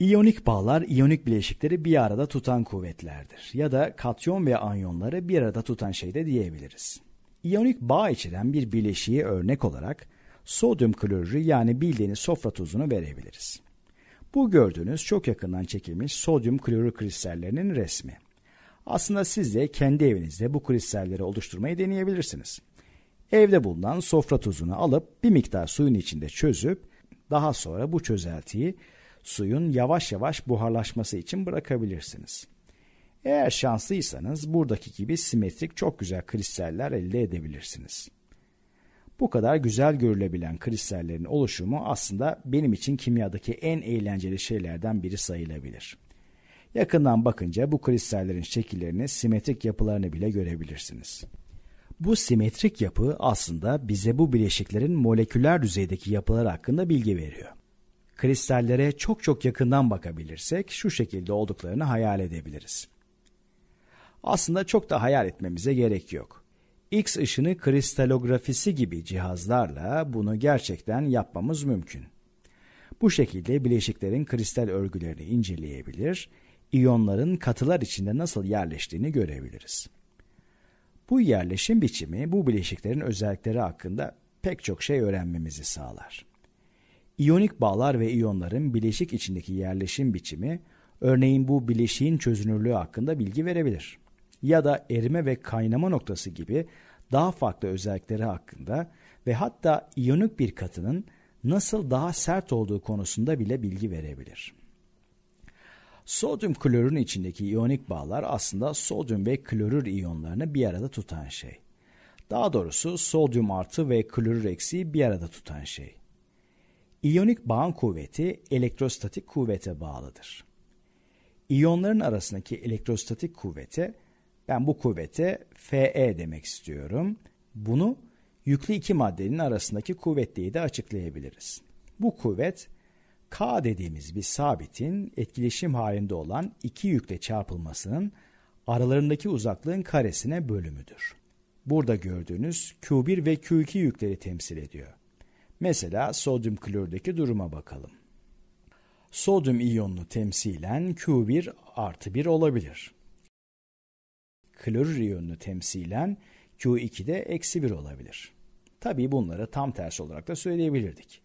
İyonik bağlar, iyonik bileşikleri bir arada tutan kuvvetlerdir. Ya da katyon ve anyonları bir arada tutan şey de diyebiliriz. İyonik bağ içeren bir bileşiği örnek olarak sodyum klorürü yani bildiğiniz sofra tuzunu verebiliriz. Bu gördüğünüz çok yakından çekilmiş sodyum klorür kristallerinin resmi. Aslında siz de kendi evinizde bu kristalleri oluşturmayı deneyebilirsiniz. Evde bulunan sofra tuzunu alıp bir miktar suyun içinde çözüp daha sonra bu çözeltiyi suyun yavaş yavaş buharlaşması için bırakabilirsiniz. Eğer şanslıysanız buradaki gibi simetrik çok güzel kristaller elde edebilirsiniz. Bu kadar güzel görülebilen kristallerin oluşumu aslında benim için kimyadaki en eğlenceli şeylerden biri sayılabilir. Yakından bakınca bu kristallerin şekillerini, simetrik yapılarını bile görebilirsiniz. Bu simetrik yapı aslında bize bu bileşiklerin moleküler düzeydeki yapıları hakkında bilgi veriyor kristallere çok çok yakından bakabilirsek şu şekilde olduklarını hayal edebiliriz. Aslında çok da hayal etmemize gerek yok. X ışını kristalografisi gibi cihazlarla bunu gerçekten yapmamız mümkün. Bu şekilde bileşiklerin kristal örgülerini inceleyebilir, iyonların katılar içinde nasıl yerleştiğini görebiliriz. Bu yerleşim biçimi bu bileşiklerin özellikleri hakkında pek çok şey öğrenmemizi sağlar. İyonik bağlar ve iyonların bileşik içindeki yerleşim biçimi, örneğin bu bileşiğin çözünürlüğü hakkında bilgi verebilir. Ya da erime ve kaynama noktası gibi daha farklı özellikleri hakkında ve hatta iyonik bir katının nasıl daha sert olduğu konusunda bile bilgi verebilir. Sodyum klorun içindeki iyonik bağlar aslında sodyum ve klorür iyonlarını bir arada tutan şey. Daha doğrusu sodyum artı ve klorür eksiği bir arada tutan şey. İyonik bağın kuvveti elektrostatik kuvvete bağlıdır. İyonların arasındaki elektrostatik kuvvete ben bu kuvvete Fe demek istiyorum. Bunu yüklü iki maddenin arasındaki kuvvet diye de açıklayabiliriz. Bu kuvvet K dediğimiz bir sabitin etkileşim halinde olan iki yükle çarpılmasının aralarındaki uzaklığın karesine bölümüdür. Burada gördüğünüz Q1 ve Q2 yükleri temsil ediyor. Mesela sodyum klorürdeki duruma bakalım. Sodyum iyonunu temsilen Q1 artı 1 olabilir. Klorür iyonunu temsilen Q2 de eksi 1 olabilir. Tabii bunları tam tersi olarak da söyleyebilirdik.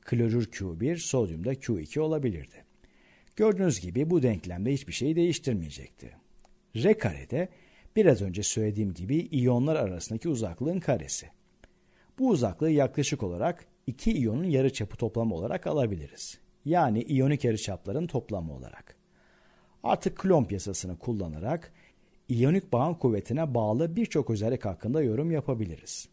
Klorür Q1, sodyum da Q2 olabilirdi. Gördüğünüz gibi bu denklemde hiçbir şey değiştirmeyecekti. R karede biraz önce söylediğim gibi iyonlar arasındaki uzaklığın karesi. Bu uzaklığı yaklaşık olarak iki iyonun yarıçapı toplamı olarak alabiliriz. Yani iyonik yarıçapların toplamı olarak. Artık Coulomb yasasını kullanarak iyonik bağın kuvvetine bağlı birçok özellik hakkında yorum yapabiliriz.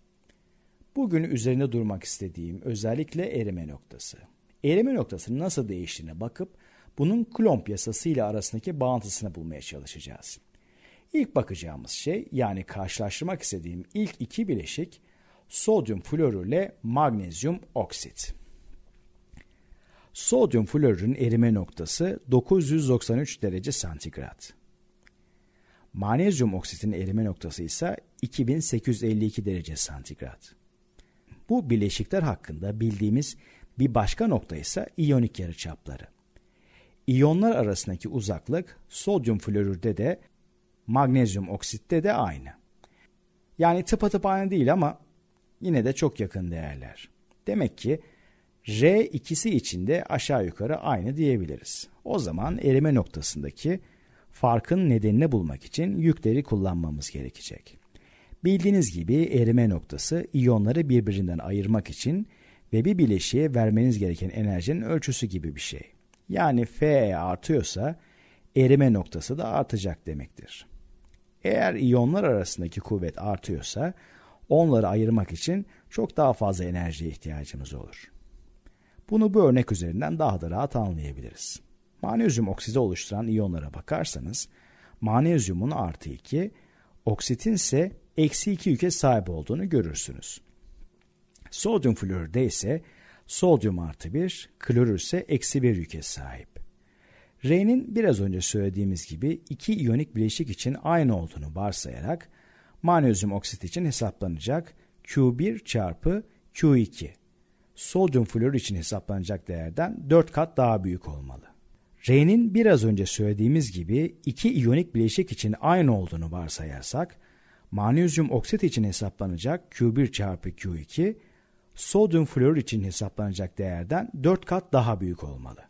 Bugün üzerinde durmak istediğim özellikle erime noktası. Erime noktasının nasıl değiştiğine bakıp bunun Coulomb ile arasındaki bağıntısını bulmaya çalışacağız. İlk bakacağımız şey yani karşılaştırmak istediğim ilk iki bileşik sodyum florürle magnezyum oksit. Sodyum florürün erime noktası 993 derece santigrat. Magnezyum oksitin erime noktası ise 2852 derece santigrat. Bu bileşikler hakkında bildiğimiz bir başka nokta ise iyonik yarıçapları. İyonlar arasındaki uzaklık sodyum florürde de magnezyum oksitte de aynı. Yani tıpatıp aynı değil ama Yine de çok yakın değerler. Demek ki R ikisi için de aşağı yukarı aynı diyebiliriz. O zaman erime noktasındaki farkın nedenini bulmak için yükleri kullanmamız gerekecek. Bildiğiniz gibi erime noktası iyonları birbirinden ayırmak için ve bir bileşiğe vermeniz gereken enerjinin ölçüsü gibi bir şey. Yani F artıyorsa erime noktası da artacak demektir. Eğer iyonlar arasındaki kuvvet artıyorsa onları ayırmak için çok daha fazla enerjiye ihtiyacımız olur. Bunu bu örnek üzerinden daha da rahat anlayabiliriz. Manezyum okside oluşturan iyonlara bakarsanız manezyumun artı 2, oksitin ise eksi 2 yüke sahip olduğunu görürsünüz. Sodyum florürde ise sodyum artı 1, klorür ise eksi 1 yüke sahip. R'nin biraz önce söylediğimiz gibi iki iyonik bileşik için aynı olduğunu varsayarak Manezyum oksit için hesaplanacak Q1 çarpı Q2. Sodyum florür için hesaplanacak değerden 4 kat daha büyük olmalı. R'nin biraz önce söylediğimiz gibi iki iyonik bileşik için aynı olduğunu varsayarsak, manezyum oksit için hesaplanacak Q1 çarpı Q2, sodyum florür için hesaplanacak değerden 4 kat daha büyük olmalı.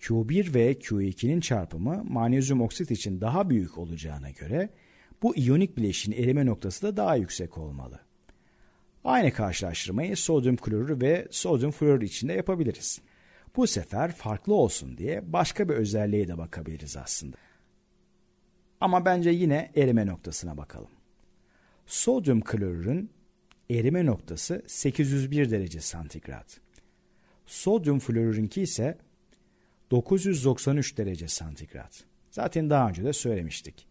Q1 ve Q2'nin çarpımı manezyum oksit için daha büyük olacağına göre bu iyonik bileşiğin erime noktası da daha yüksek olmalı. Aynı karşılaştırmayı sodyum klorür ve sodyum florür içinde yapabiliriz. Bu sefer farklı olsun diye başka bir özelliğe de bakabiliriz aslında. Ama bence yine erime noktasına bakalım. Sodyum klorürün erime noktası 801 derece santigrat. Sodyum florürünki ise 993 derece santigrat. Zaten daha önce de söylemiştik.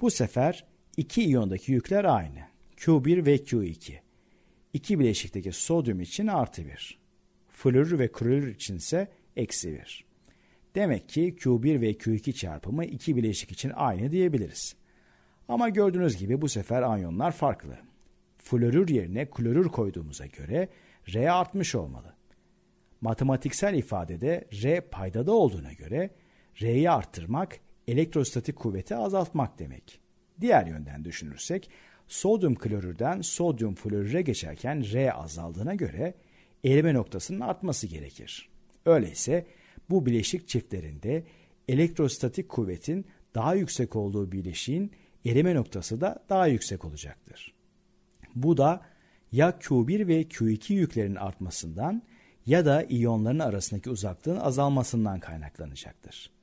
Bu sefer iki iyondaki yükler aynı. Q1 ve Q2. İki bileşikteki sodyum için artı 1. Florür ve klorür için ise eksi 1. Demek ki Q1 ve Q2 çarpımı iki bileşik için aynı diyebiliriz. Ama gördüğünüz gibi bu sefer anyonlar farklı. Florür yerine klorür koyduğumuza göre R artmış olmalı. Matematiksel ifadede R paydada olduğuna göre R'yi arttırmak elektrostatik kuvveti azaltmak demek. Diğer yönden düşünürsek sodyum klorürden sodyum florüre geçerken R azaldığına göre erime noktasının artması gerekir. Öyleyse bu bileşik çiftlerinde elektrostatik kuvvetin daha yüksek olduğu bileşiğin erime noktası da daha yüksek olacaktır. Bu da ya Q1 ve Q2 yüklerin artmasından ya da iyonların arasındaki uzaklığın azalmasından kaynaklanacaktır.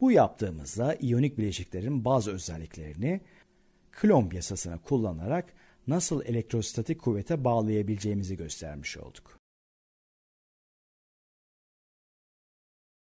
Bu yaptığımızda iyonik bileşiklerin bazı özelliklerini Coulomb yasasını kullanarak nasıl elektrostatik kuvvete bağlayabileceğimizi göstermiş olduk.